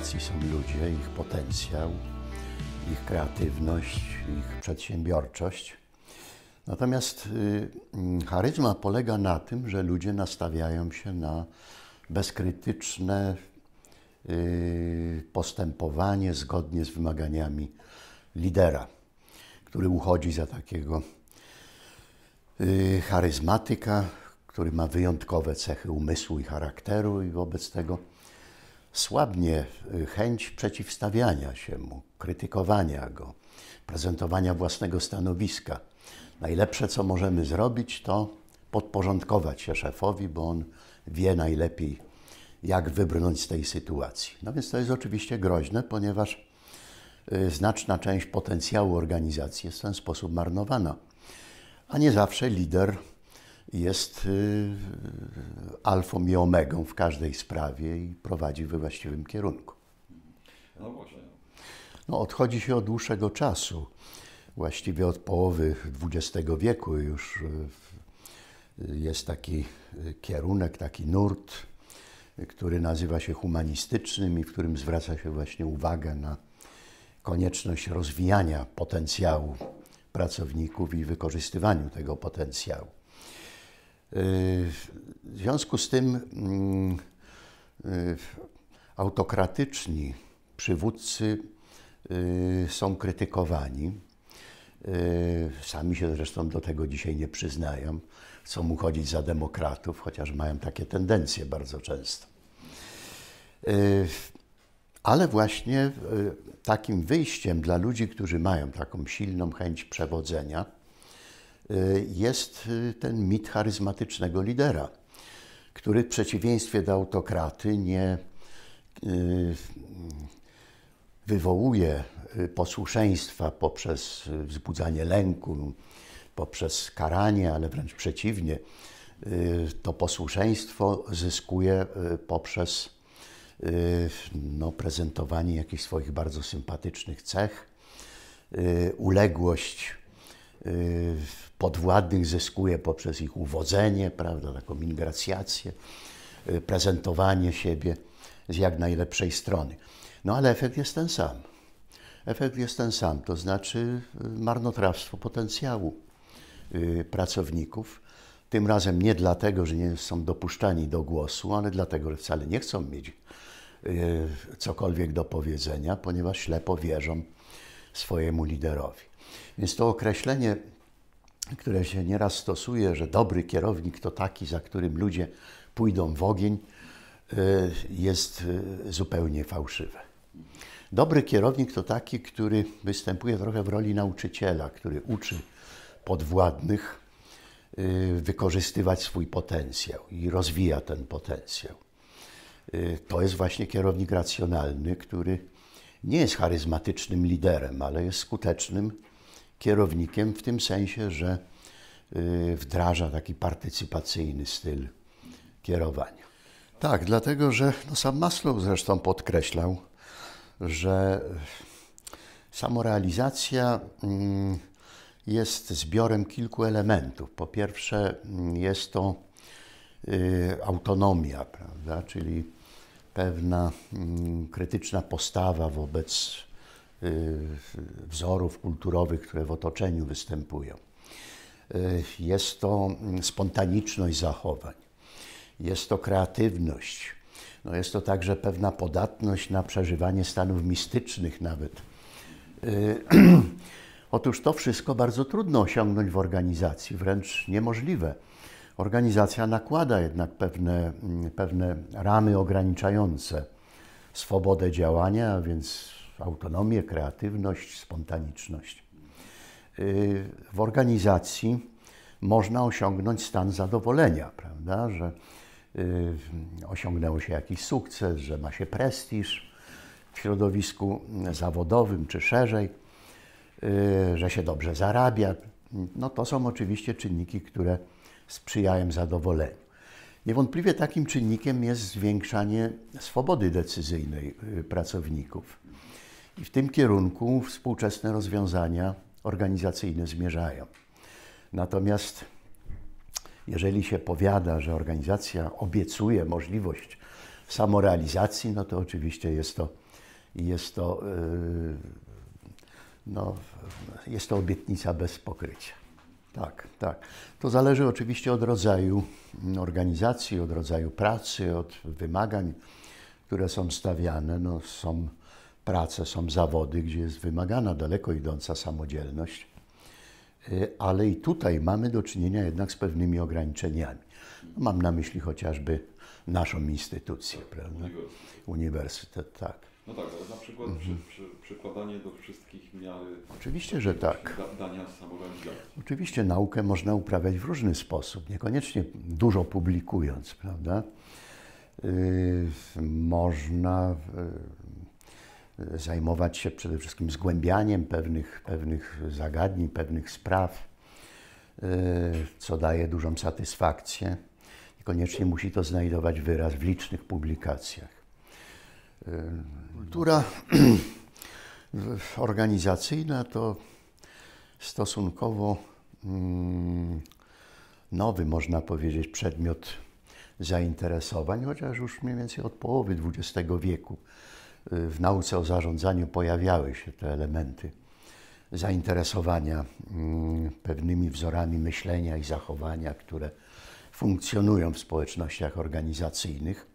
są ludzie, ich potencjał, ich kreatywność, ich przedsiębiorczość. Natomiast y, charyzma polega na tym, że ludzie nastawiają się na bezkrytyczne y, postępowanie zgodnie z wymaganiami lidera, który uchodzi za takiego y, charyzmatyka, który ma wyjątkowe cechy umysłu i charakteru i wobec tego słabnie y, chęć przeciwstawiania się mu, krytykowania go, prezentowania własnego stanowiska. Najlepsze, co możemy zrobić, to podporządkować się szefowi, bo on wie najlepiej, jak wybrnąć z tej sytuacji. No więc to jest oczywiście groźne, ponieważ y, znaczna część potencjału organizacji jest w ten sposób marnowana. A nie zawsze lider jest y, alfą i omegą w każdej sprawie i prowadzi we właściwym kierunku. No właśnie. No, odchodzi się od dłuższego czasu, właściwie od połowy XX wieku już y, jest taki y, kierunek, taki nurt, który nazywa się humanistycznym i w którym zwraca się właśnie uwagę na konieczność rozwijania potencjału pracowników i wykorzystywaniu tego potencjału. W związku z tym mm, y, autokratyczni przywódcy y, są krytykowani. Y, sami się zresztą do tego dzisiaj nie przyznają. Chcą uchodzić za demokratów, chociaż mają takie tendencje bardzo często. Ale właśnie takim wyjściem dla ludzi, którzy mają taką silną chęć przewodzenia, Y, jest y, ten mit charyzmatycznego lidera, który w przeciwieństwie do autokraty nie y, wywołuje posłuszeństwa poprzez wzbudzanie lęku, poprzez karanie, ale wręcz przeciwnie. To posłuszeństwo zyskuje poprzez no, prezentowanie jakichś swoich bardzo sympatycznych cech, uległość Y, podwładnych zyskuje poprzez ich uwodzenie, prawda, taką ingracjację, y, prezentowanie siebie z jak najlepszej strony. No ale efekt jest ten sam. Efekt jest ten sam, to znaczy y, marnotrawstwo potencjału pracowników. Tym razem nie dlatego, że nie są dopuszczani do głosu, ale dlatego, że wcale nie chcą mieć cokolwiek do powiedzenia, ponieważ ślepo wierzą swojemu liderowi. Więc to określenie, które się nieraz stosuje, że dobry kierownik to taki, za którym ludzie pójdą w ogień, y, jest y, zupełnie fałszywe. Dobry kierownik to taki, który występuje trochę w roli nauczyciela, który uczy podwładnych y, wykorzystywać swój potencjał i rozwija ten potencjał. To jest właśnie kierownik racjonalny, który nie jest charyzmatycznym liderem, ale jest skutecznym kierownikiem w tym sensie, że y, wdraża taki partycypacyjny styl kierowania. Tak, dlatego że no sam Maslow zresztą podkreślał, że y, samorealizacja mm, jest zbiorem kilku elementów. Po pierwsze, mm, jest to y, autonomia, prawda? czyli pewna mm, krytyczna postawa wobec Y, wzorów kulturowych, które w otoczeniu występują. Y, jest to mm, spontaniczność zachowań, jest to kreatywność, no jest to także pewna podatność na przeżywanie stanów mistycznych nawet. Y, otóż to wszystko bardzo trudno osiągnąć w organizacji, wręcz niemożliwe. Organizacja nakłada jednak pewne, mm, pewne ramy ograniczające swobodę działania, a więc autonomię, kreatywność, spontaniczność. Y, w organizacji można osiągnąć stan zadowolenia, prawda, że y, osiągnęło się jakiś sukces, że ma się prestiż w środowisku zawodowym czy szerzej, y, że się dobrze zarabia. No to są oczywiście czynniki, które sprzyjają zadowoleniu. Niewątpliwie takim czynnikiem jest zwiększanie swobody decyzyjnej pracowników. I w tym kierunku współczesne rozwiązania organizacyjne zmierzają. Natomiast jeżeli się powiada, że organizacja obiecuje możliwość samorealizacji, no to oczywiście jest to, jest to, yy, no, jest to obietnica bez pokrycia. Tak, tak. To zależy oczywiście od rodzaju organizacji, od rodzaju pracy, od wymagań, które są stawiane. No, są prace, są zawody, gdzie jest wymagana daleko idąca samodzielność, y, ale i tutaj mamy do czynienia jednak z pewnymi ograniczeniami. No, mam na myśli chociażby naszą instytucję, tak, prawda? Uniwersytet. uniwersytet. tak. No tak, ale na przykład mhm. przy, przy, przykładanie do wszystkich miary. Oczywiście, że tak. dania Oczywiście naukę można uprawiać w różny sposób, niekoniecznie dużo publikując, prawda? Yy, można zajmować się przede wszystkim zgłębianiem pewnych, pewnych zagadnień, pewnych spraw, e, co daje dużą satysfakcję. koniecznie musi to znajdować wyraz w licznych publikacjach. E, kultura organizacyjna to stosunkowo mm, nowy, można powiedzieć, przedmiot zainteresowań, chociaż już mniej więcej od połowy XX wieku w nauce o zarządzaniu pojawiały się te elementy zainteresowania mm, pewnymi wzorami myślenia i zachowania, które funkcjonują w społecznościach organizacyjnych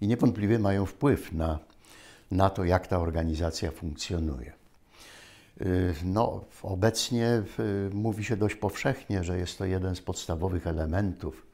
i niewątpliwie mają wpływ na, na to, jak ta organizacja funkcjonuje. Y, no, obecnie mówi się dość powszechnie, że jest to jeden z podstawowych elementów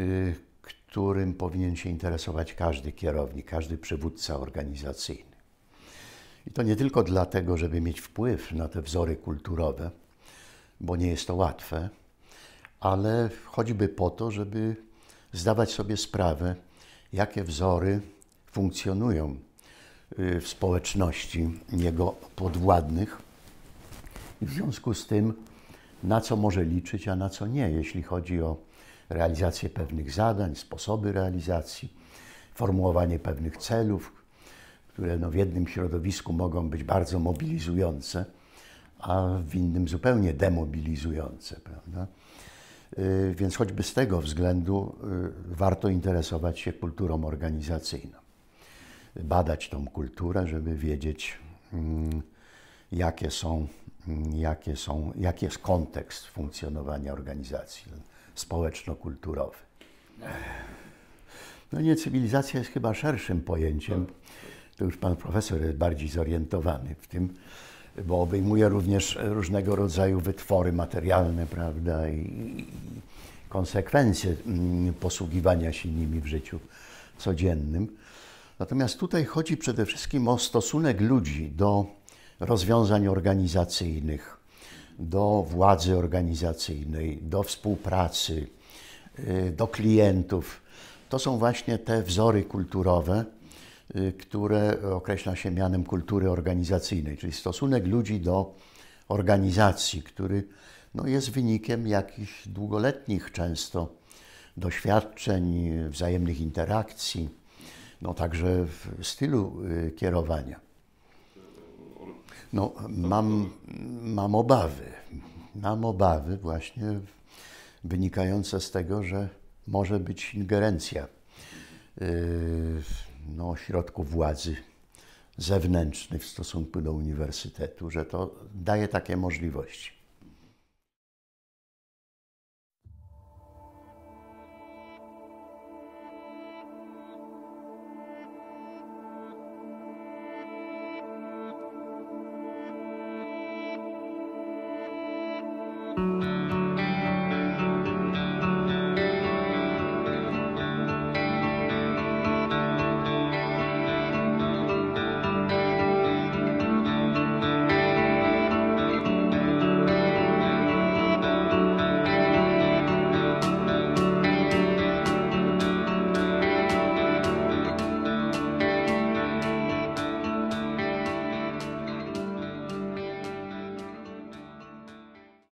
y, którym powinien się interesować każdy kierownik, każdy przywódca organizacyjny. I to nie tylko dlatego, żeby mieć wpływ na te wzory kulturowe, bo nie jest to łatwe, ale choćby po to, żeby zdawać sobie sprawę, jakie wzory funkcjonują y, w społeczności jego podwładnych i w związku z tym, na co może liczyć, a na co nie, jeśli chodzi o realizację pewnych zadań, sposoby realizacji, formułowanie pewnych celów, które no w jednym środowisku mogą być bardzo mobilizujące, a w innym zupełnie demobilizujące. Prawda? Y, więc choćby z tego względu y, warto interesować się kulturą organizacyjną. Badać tą kulturę, żeby wiedzieć, mm, jakie są, mm, jakie są, jaki jest kontekst funkcjonowania organizacji społeczno-kulturowy. No nie, cywilizacja jest chyba szerszym pojęciem. To już pan profesor jest bardziej zorientowany w tym, bo obejmuje również różnego rodzaju wytwory materialne, prawda, i konsekwencje mm, posługiwania się nimi w życiu codziennym. Natomiast tutaj chodzi przede wszystkim o stosunek ludzi do rozwiązań organizacyjnych, do władzy organizacyjnej, do współpracy, y, do klientów. To są właśnie te wzory kulturowe, y, które określa się mianem kultury organizacyjnej, czyli stosunek ludzi do organizacji, który no, jest wynikiem jakichś długoletnich często doświadczeń, wzajemnych interakcji, no także w stylu y, kierowania. No, mam, mam obawy. Mam obawy właśnie wynikające z tego, że może być ingerencja yy, no, środków władzy zewnętrznych w stosunku do uniwersytetu, że to daje takie możliwości.